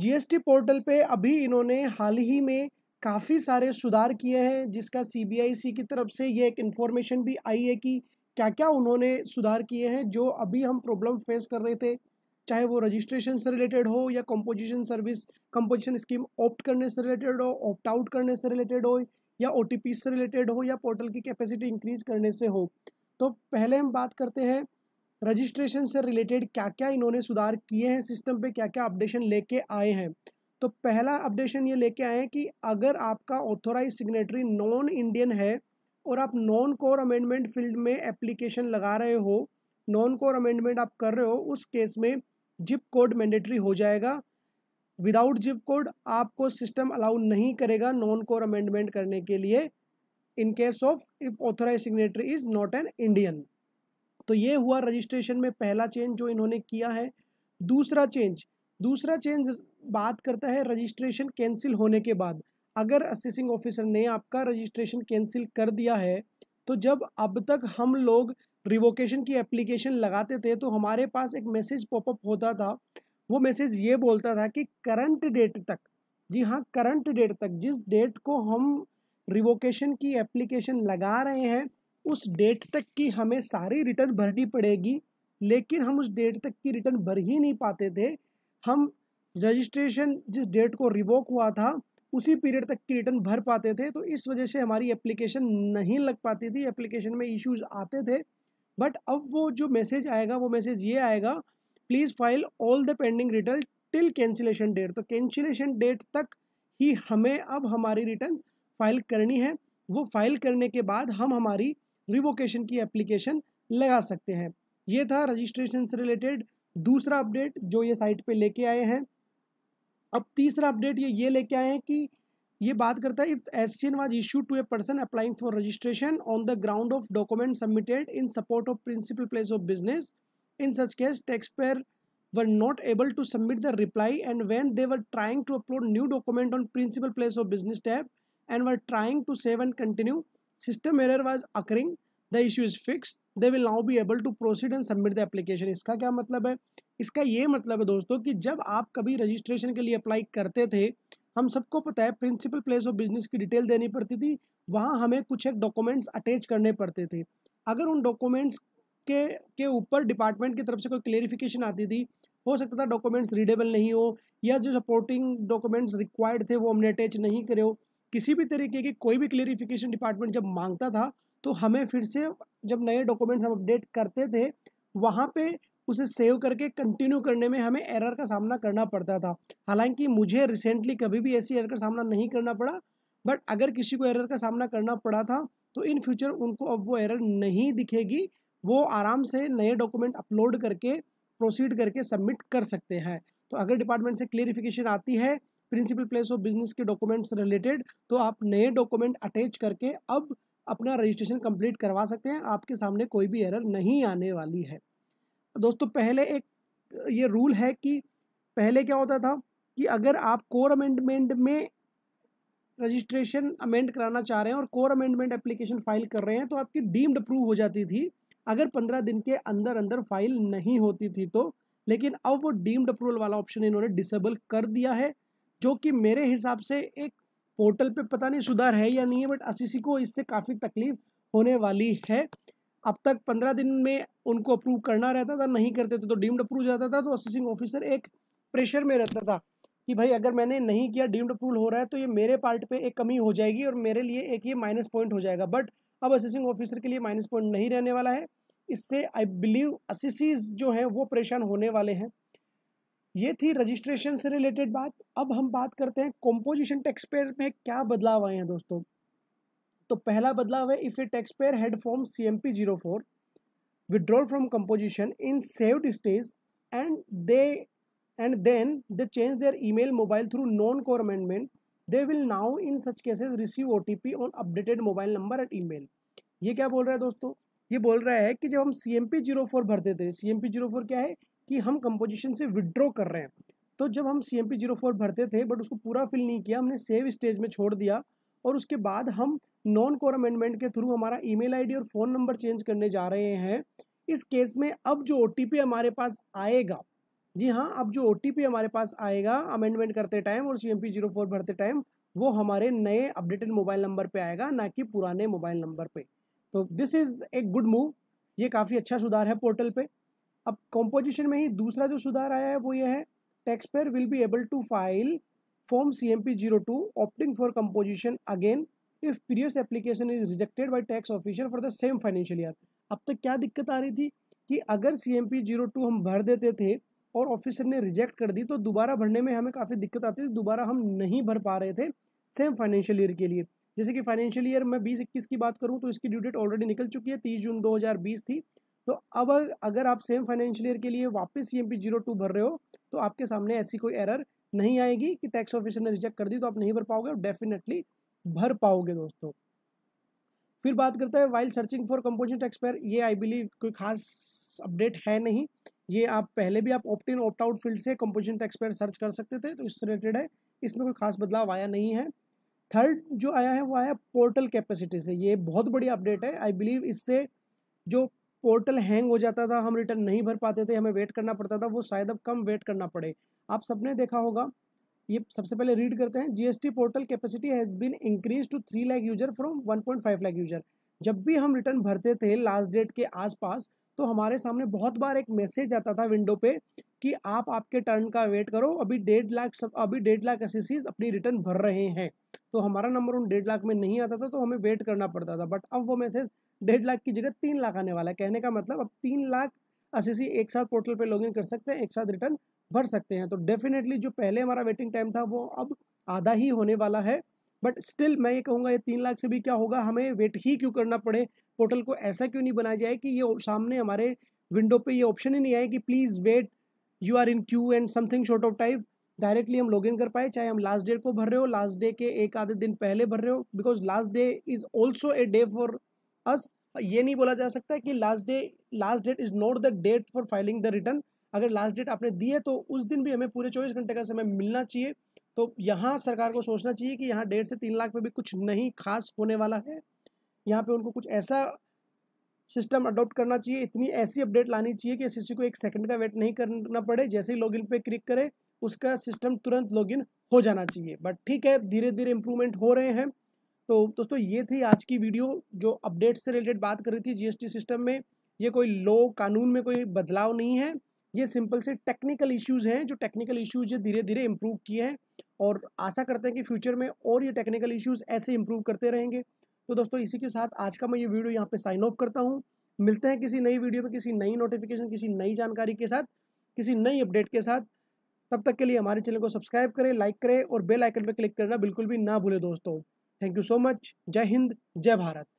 GST portal पे अभी इन्होंने हाल ही में काफ़ी सारे सुधार किए हैं जिसका सीबीआईसी की तरफ से ये एक इन्फॉर्मेशन भी आई है कि क्या क्या उन्होंने सुधार किए हैं जो अभी हम प्रॉब्लम फेस कर रहे थे चाहे वो रजिस्ट्रेशन से रिलेटेड हो या composition service composition scheme opt करने से रिलेटेड हो ऑप्ट आउट करने से रिलेटेड हो या ओ से रिलेटेड हो या पोर्टल की कैपेसिटी इंक्रीज करने से हो तो पहले हम बात करते हैं रजिस्ट्रेशन से रिलेटेड क्या क्या इन्होंने सुधार किए हैं सिस्टम पे क्या क्या अपडेशन लेके आए हैं तो पहला अपडेशन ये लेके आए हैं कि अगर आपका ऑथोराइज सिग्नेटरी नॉन इंडियन है और आप नॉन कोर अमेंडमेंट फील्ड में एप्लीकेशन लगा रहे हो नॉन कोर अमेंडमेंट आप कर रहे हो उस केस में जिप कोड मैंडेटरी हो जाएगा विदाउट जिप कोड आपको सिस्टम अलाउ नहीं करेगा नॉन कोर अमेंडमेंट करने के लिए in case of if authorise signatory is not an Indian तो ये हुआ रजिस्ट्रेशन में पहला चेंज जो इन्होंने किया है दूसरा चेंज दूसरा चेंज बात करता है रजिस्ट्रेशन कैंसिल होने के बाद अगर असिसिंग ऑफिसर ने आपका रजिस्ट्रेशन कैंसिल कर दिया है तो जब अब तक हम लोग रिवोकेशन की एप्लीकेशन लगाते थे तो हमारे पास एक मैसेज पॉपअप होता था वो मैसेज ये बोलता था कि करंट डेट तक जी हाँ करंट डेट तक जिस डेट को हम रिवोकेशन की एप्लीकेशन लगा रहे हैं उस डेट तक की हमें सारी रिटर्न भरनी पड़ेगी लेकिन हम उस डेट तक की रिटर्न भर ही नहीं पाते थे हम रजिस्ट्रेशन जिस डेट को रिवोक हुआ था उसी पीरियड तक की रिटर्न भर पाते थे तो इस वजह से हमारी एप्लीकेशन नहीं लग पाती थी एप्लीकेशन में इश्यूज आते थे बट अब वो जो मैसेज आएगा वो मैसेज ये आएगा please file all the pending return till cancellation date तो कैंसिलेशन डेट तक ही हमें अब हमारी रिटर्न फाइल करनी है वो फाइल करने के बाद हम हमारी रिवोकेशन की एप्लीकेशन लगा सकते हैं ये था रजिस्ट्रेशन से रिलेटेड दूसरा अपडेट जो ये साइट पे लेके आए हैं अब तीसरा अपडेट ये ये लेके आए हैं कि ये बात करता है if S C N was issue to a person applying for registration on the ground of document submitted in support of principal place of business in such case tax payer were not able to submit the reply and when they were trying to upload new document on principal place of business tab and were trying to save and continue system error was occurring the issue is fix they will now be able to proceed and submit the application इसका क्या मतलब है इसका ये मतलब है दोस्तों कि जब आप कभी रजिस्ट्रेशन के लिए अप्लाई करते थे हम सबको पता है प्रिंसिपल प्लेस ऑफ बिजनेस की डिटेल देनी पड़ती थी वहाँ हमें कुछ एक डॉक्यूमेंट्स अटैच करने पड़ते थे अगर उन डॉक्यूमेंट्स के के ऊपर डिपार्टमेंट की तरफ से कोई क्लेरिफिकेशन आती थी हो सकता था डॉक्यूमेंट्स रीडेबल नहीं हो या जो सपोर्टिंग डॉक्यूमेंट्स रिक्वायर्ड थे वो हमने अटैच नहीं करे हो किसी भी तरीके की कोई भी क्लेरिफिकेशन डिपार्टमेंट जब मांगता था तो हमें फिर से जब नए डॉक्यूमेंट्स हम अपडेट करते थे वहाँ पे उसे सेव करके कंटिन्यू करने में हमें एरर का सामना करना पड़ता था हालांकि मुझे रिसेंटली कभी भी ऐसी एरर का सामना नहीं करना पड़ा बट अगर किसी को एरर का सामना करना पड़ा था तो इन फ्यूचर उनको अब वो एरर नहीं दिखेगी वो आराम से नए डॉक्यूमेंट अपलोड करके प्रोसीड करके सबमिट कर सकते हैं तो अगर डिपार्टमेंट से क्लेरिफिकेशन आती है प्रिंसिपल प्लेस ऑफ बिजनेस के डॉक्यूमेंट्स रिलेटेड तो आप नए डॉक्यूमेंट अटैच करके अब अपना रजिस्ट्रेशन कंप्लीट करवा सकते हैं आपके सामने कोई भी एरर नहीं आने वाली है दोस्तों पहले एक ये रूल है कि पहले क्या होता था कि अगर आप कोर अमेंडमेंट में रजिस्ट्रेशन अमेंड कराना चाह रहे हैं और कोर अमेंडमेंट एप्लीकेशन फाइल कर रहे हैं तो आपकी डीम्ड अप्रूव हो जाती थी अगर पंद्रह दिन के अंदर अंदर फाइल नहीं होती थी तो लेकिन अब वो डीम्ड अप्रूवल वाला ऑप्शन इन्होंने डिसेबल कर दिया है जो कि मेरे हिसाब से एक पोर्टल पे पता नहीं सुधार है या नहीं है बट असीसी को इससे काफ़ी तकलीफ होने वाली है अब तक पंद्रह दिन में उनको अप्रूव करना रहता था नहीं करते थे तो डीम्ड अप्रूव जाता था तो असिसिंग ऑफिसर एक प्रेशर में रहता था कि भाई अगर मैंने नहीं किया डीम्ड अप्रूव हो रहा है तो ये मेरे पार्ट पे एक कमी हो जाएगी और मेरे लिए एक ये माइनस पॉइंट हो जाएगा बट अब असिसिंग ऑफिसर के लिए माइनस पॉइंट नहीं रहने वाला है इससे आई बिलीव असिसीज जो हैं वो परेशान होने वाले हैं ये थी रजिस्ट्रेशन से रिलेटेड बात अब हम बात करते हैं कॉम्पोजिशन टैक्स पेयर में क्या बदलाव आए हैं दोस्तों तो पहला बदलाव है if a tax payer had form C M P zero four withdrawal from composition in saved stage and they and then they change their email mobile through non core amendment they will now in such cases receive O T P on updated mobile number at email ये क्या बोल रहा है दोस्तों ये बोल रहा है कि जब हम C M P zero four भरते थे C M P zero four क्या है कि हम कंपोजिशन से विड्रॉ कर रहे हैं तो जब हम C M P zero four भरते थे बट उसको पूरा फिल नहीं किया हमने सेव स्टेज में छोड़ दिया और उसके बाद हम नॉन कोर अमेंडमेंट के थ्रू हमारा ईमेल मेल और फ़ोन नंबर चेंज करने जा रहे हैं इस केस में अब जो ओ हमारे पास आएगा जी हाँ अब जो ओ हमारे पास आएगा अमेंडमेंट करते टाइम और C M P zero four भरते टाइम वो हमारे नए अपडेटेड मोबाइल नंबर पे आएगा ना कि पुराने मोबाइल नंबर पे तो this is a good move ये काफ़ी अच्छा सुधार है पोर्टल पे अब कॉम्पोजिशन में ही दूसरा जो सुधार आया है वो ये है tax payer will be able to file form C M P zero two opting for composition again if previous application is rejected by tax official for the same financial year अब तक तो क्या दिक्कत आ रही थी कि अगर C M P zero two हम भर देते थे और ऑफिसर ने रिजेक्ट कर दी तो दोबारा भरने में हमें काफ़ी दिक्कत आती थी दोबारा हम नहीं भर पा रहे थे सेम फाइनेंशियल ईयर के लिए जैसे कि फाइनेंशियल ईयर मैं बीस इक्कीस की बात करूँ तो इसकी ड्यू डेट ऑलरेडी निकल चुकी है तीस जून दो हज़ार बीस थी तो अब अगर आप सेम फाइनेंशियल ईयर के लिए वापस C M P zero two भर रहे हो तो आपके सामने ऐसी कोई एरर नहीं आएगी कि टैक्स ऑफिसर ने रिजेक्ट कर दी तो आप नहीं भर पाओगे डेफिनेटली भर पाओगे दोस्तों फिर बात करते हैं while searching for composition tax payer ये आई बिलीव कोई खास अपडेट है नहीं ये आप पहले भी आप opt in opt out field से कंपोजिशन टैक्स पेयर सर्च कर सकते थे तो इससे रिलेटेड है इसमें कोई खास बदलाव आया नहीं है थर्ड जो आया है वो आया पोर्टल कैपेसिटी से ये बहुत बड़ी अपडेट है आई बिलीव इससे जो पोर्टल हैंग हो जाता था हम रिटर्न नहीं भर पाते थे हमें वेट करना पड़ता था वो शायद अब कम वेट करना पड़े आप सबने देखा होगा ये सबसे पहले रीड करते हैं GST portal capacity has been increase to three lakh user from one point five lakh user जब भी हम रिटर्न भरते थे लास्ट डेट के आसपास तो हमारे सामने बहुत बार एक मैसेज आता था विंडो पे कि आप आपके टर्न का वेट करो अभी डेढ़ लाख अभी डेढ़ लाख एस अपनी रिटर्न भर रहे हैं तो हमारा नंबर उन डेढ़ लाख में नहीं आता था तो हमें वेट करना पड़ता था बट अब वो मैसेज डेढ़ लाख की जगह तीन लाख आने वाला है कहने का मतलब अब तीन लाख असीसी एक साथ पोर्टल पर लॉग कर सकते हैं एक साथ रिटर्न भर सकते हैं तो डेफिनेटली जो पहले हमारा वेटिंग टाइम था वो अब आधा ही होने वाला है बट स्टिल मैं ये कहूँगा ये तीन लाख से भी क्या होगा हमें वेट ही क्यों करना पड़े पोर्टल को ऐसा क्यों नहीं बनाया जाए कि ये सामने हमारे विंडो पे ये ऑप्शन ही नहीं आए कि please wait you are in queue and something short of time directly हम लॉग इन कर पाए चाहे हम लास्ट डे को भर रहे हो लास्ट डे के एक आधे दिन पहले भर रहे हो because last day is also a day for us ये नहीं बोला जा सकता कि last day last date is not the date for filing the return अगर लास्ट डेट आपने दी है तो उस दिन भी हमें पूरे चौबीस घंटे का समय मिलना चाहिए तो यहाँ सरकार को सोचना चाहिए कि यहाँ डेढ़ से तीन लाख पे भी कुछ नहीं खास होने वाला है यहाँ पे उनको कुछ ऐसा सिस्टम अडॉप्ट करना चाहिए इतनी ऐसी अपडेट लानी चाहिए कि एस को एक सेकंड का वेट नहीं करना पड़े जैसे ही लॉगिन पे क्लिक करें उसका सिस्टम तुरंत लॉगिन हो जाना चाहिए बट ठीक है धीरे धीरे इंप्रूवमेंट हो रहे हैं तो दोस्तों ये थी आज की वीडियो जो अपडेट से रिलेटेड बात कर रही थी जीएसटी सिस्टम में ये कोई लॉ कानून में कोई बदलाव नहीं है ये सिंपल से टेक्निकल इश्यूज हैं जो टेक्निकल इश्यूज ये धीरे धीरे इम्प्रूव किए हैं और आशा करते हैं कि फ्यूचर में और ये टेक्निकल इश्यूज ऐसे इम्प्रूव करते रहेंगे तो दोस्तों इसी के साथ आज का मैं ये वीडियो यहाँ पे साइन ऑफ करता हूँ मिलते हैं किसी नई वीडियो में किसी नई नोटिफिकेशन किसी नई जानकारी के साथ किसी नई अपडेट के साथ तब तक के लिए हमारे चैनल को सब्सक्राइब करें लाइक करें और बेल आइकन पर क्लिक करना बिल्कुल भी ना भूलें दोस्तों थैंक यू सो मच जय हिंद जय भारत